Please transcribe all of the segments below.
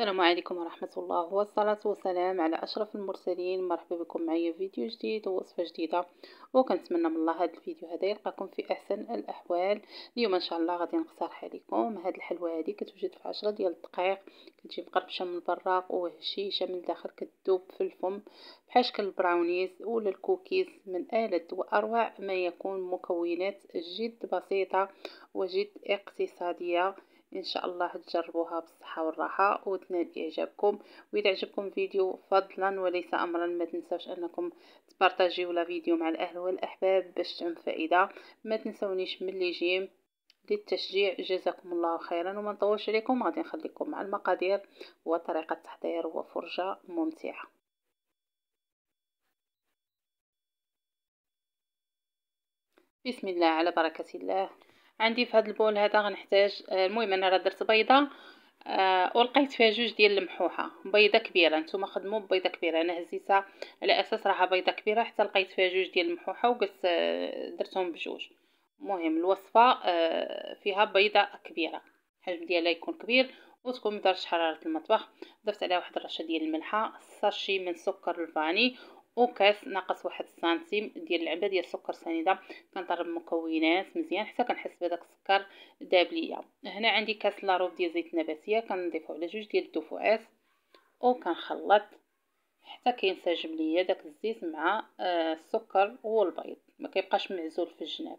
السلام عليكم ورحمة الله والصلاة والسلام على أشرف المرسلين مرحبا بكم معايا فيديو جديد ووصفة جديدة وكنتمنى من الله هذا الفيديو هذا يلقاكم في أحسن الأحوال اليوم إن شاء الله غادي نقترح عليكم هاد الحلوى هادي كتوجد في عشرة ديال الدقائق كتجي مقربشة من البراق وهشيشة من الداخل كتذوب في الفم بحال شكل البراونيز ولا الكوكيز من آلد وأروع ما يكون مكونات جد بسيطة وجد اقتصادية ان شاء الله تجربوها بالصحه والراحه وتنال اعجابكم واذا عجبكم الفيديو فضلا وليس امرا ما تنساوش انكم تبارطاجيو لا فيديو مع الاهل والاحباب باش تعم فائده ما تنسونيش من لي جيم للتشجيع جزاكم الله خيرا وما نطولش عليكم غادي نخليكم مع المقادير وطريقه التحضير وفرجه ممتعه بسم الله على بركة الله عندي في هذا البول هذا غنحتاج آه، المهم انا راه درت بيضه آه ولقيت فيها جوج ديال المحوحه بيضه كبيره نتوما خدموا ببيضه كبيره انا هزيتها على اساس راها بيضه كبيره حتى لقيت فيها جوج ديال المحوحه وقلت آه درتهم بجوج المهم الوصفه آه فيها بيضه كبيره الحجم ديالها يكون كبير وتكون درجه حراره المطبخ ضفت عليها واحد الرشه ديال الملحه ساشي من سكر الفاني وكاس ناقص واحد سنتيم ديال العلبه ديال سكر سنيده كنضرب مكونات مزيان حتى كنحس بداك السكر داب ليا هنا عندي كاس لاروب ديال زيت نباتيه كنضيفو على جوج ديال الدفوعات وكنخلط حتى كينسجم ليا داك الزيت مع آه، السكر والبيض ما كيبقاش معزول في الجناب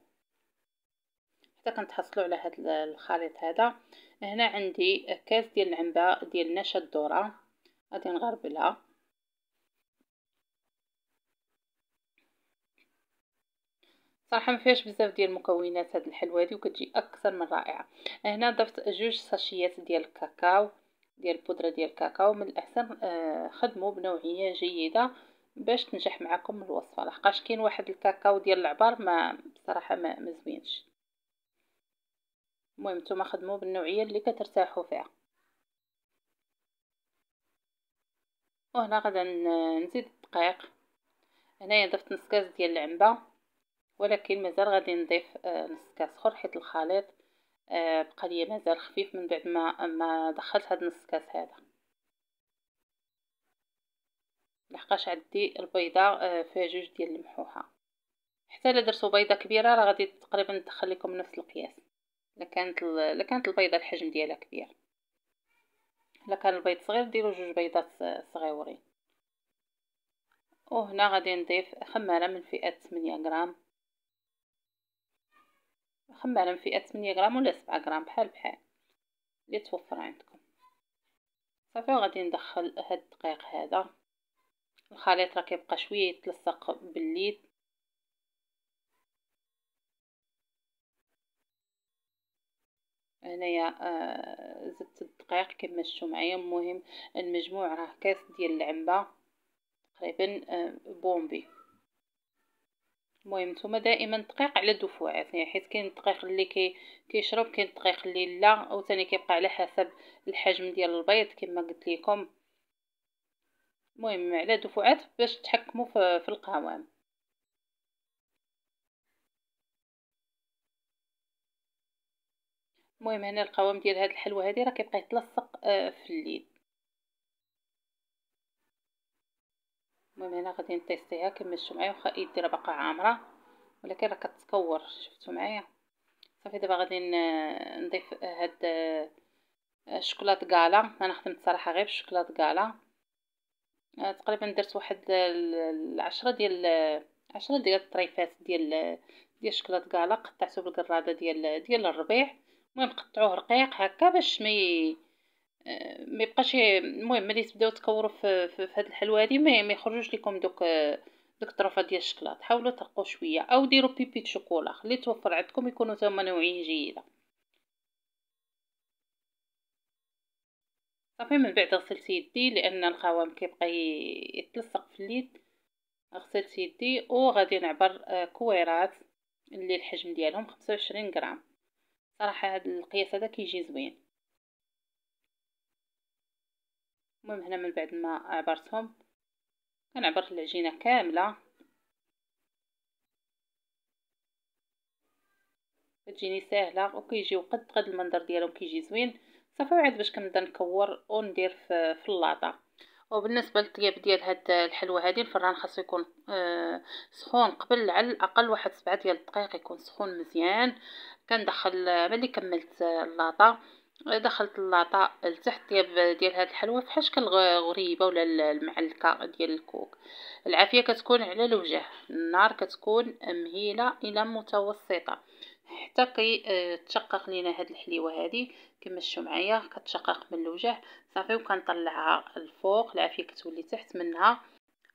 حتى كنتحصلوا على هذا الخليط هذا هنا عندي كاس ديال العنبه ديال نشا الذره غادي نغربلها صراحه ما فيهاش بزاف ديال المكونات هاد الحلوه هادي وكتجي اكثر من رائعه هنا ضفت جوج ساشيات ديال الكاكاو ديال البودره ديال الكاكاو من الاحسن آه، خدموا بنوعيه جيده باش تنجح معكم الوصفه لحقاش كاين واحد الكاكاو ديال العبار ما بصراحه ما مزوينش المهم نتوما خدموا بالنوعيه اللي كترتاحوا فيها وهنا غادا نزيد الدقيق هنايا ضفت نص كاس ديال العنبه ولكن مازال غادي نضيف آه، نص كاس اخر حيت الخليط آه، بقى ليا مازال خفيف من بعد ما ما دخلت هاد نص كاس هذا لحقاش عدي البيضه آه، فيها جوج ديال المحوحه حتى الا درتو بيضه كبيره راه غادي تقريبا تدخل لكم نفس القياس الا كانت الا كانت البيضه الحجم ديالها كبير الا كان البيض صغير ديروا جوج بيضات صغيورين وهنا غادي نضيف خماره من فئه 8 غرام مخمرة فيها 8 غرام ولا 7 غرام بحال بحال اللي توفر عندكم صافي وغادي ندخل هاد الدقيق هذا الخليط راه كيبقى شويه يتلصق بالليد هنايا آه زدت الدقيق كما شفتوا معايا المهم المجموع راه كاس ديال العنبه تقريبا آه بومبي المهم نتوما دائما دقيق على الدفوعات يعني حيت كاين الدقيق اللي كي كيشرب كاين الدقيق اللي لا او ثاني كيبقى على حسب الحجم ديال البيض كما قلت لكم المهم على الدفوعات باش تحكموا في القوام المهم هنا القوام ديال هذه الحلوى هذه راه كيبقى يتلصق آه، في اليد المهم هنا غادي نطيستيها كملتو معايا واخا يدي راه باقا عامره ولكن راه كتكور شفتو معايا صافي دابا غادي نضيف هاد الشوكولاط آه، كالا انا خدمت صراحه غير بالشوكولاط كالا آه، تقريبا درت واحد العشرة ديال عشرة ديال الطريفات ديال ديال الشوكولاط كالا قطعته بالقراده ديال ديال الربيع المهم قطعوه رقيق هكا باش مي ما يبقاش المهم ملي تبداو تكوروا في, في, في الحلوه هذه ما يخرجوش لكم دوك دوك الطرفه ديال الشكلاط حاولوا ترقوا شويه او ديروا بيبي دي شوكولا خليه توفر عندكم يكونوا هما نوعيه جيده صافي من بعد غسلت يدي لان القوام كيبقى يتلصق في اليد غسلت يدي وغادي نعبر آه، كويرات اللي الحجم ديالهم 25 غرام صراحه هذا القياس هذا كيجي زوين المهم هنا من بعد ما عبرتهم كنعبر العجينه كامله كتجيني ساهله وكيجيو قد قد المنظر ديالهم كيجي زوين صافي عاد باش كنبدا نكور وندير في, في اللاطه وبالنسبه للطياب ديال هاد الحلوى هادي الفران خاصو يكون آه سخون قبل على الاقل واحد سبعة ديال الدقائق يكون سخون مزيان كندخل ملي كملت اللاطه دخلت للعطاء لتحت ديال هاد الحلوى فحال شكل غريبه ولا المعلكه ديال الكوك العافيه كتكون على الوجه النار كتكون مهيله الى متوسطه حتى كي آه، تشقق لينا هاد الحليوه هادي كما شفتوا معايا كتشقق من الوجه صافي وكنطلعها الفوق العافيه كتولي تحت منها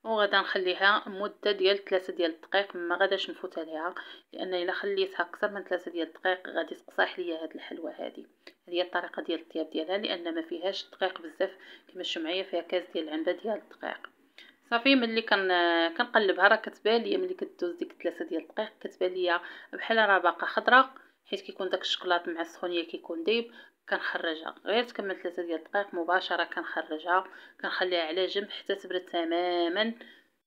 وغادا نخليها مده ديال 3 ديال الدقائق ما غاداش نفوت عليها لان الا خليتها اكثر من 3 ديال الدقائق غادي تقصح ليا هاد الحلوه هادي هذه الطريقه ديال الطياب ديالها لان ما فيهاش دقائق بزاف كما معايا فيها كاس ديال العنبه ديال الدقائق صافي ملي كن كنقلبها راه كتبان ليا ملي كدوز ديك 3 ديال الدقائق كتبان ليا بحال راه باقا خضراء حيت كيكون داك الشكلاط مع السخونيه كيكون ديب كنخرجها غير تكمل ثلاثة ديال الدقائق مباشره كنخرجها كنخليها على جنب حتى تبرد تماما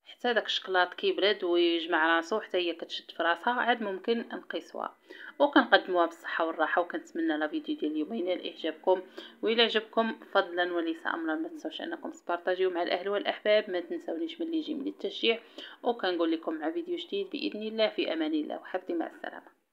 حتى داك الشكلاط كيبرد ويجمع راسو حتى هي كتشد في راسها عاد ممكن نقيسوها وكنقدموها بالصحه والراحه وكنتمنى لا فيديو ديال اليوم ينال اعجابكم والا عجبكم فضلا وليس امرا ما تنساوش انكم تبارطاجيو مع الاهل والاحباب ما تنساونيش ملي يجي من التشجيع وكنقول لكم مع فيديو جديد باذن الله في امان الله وحفظي مع السلامه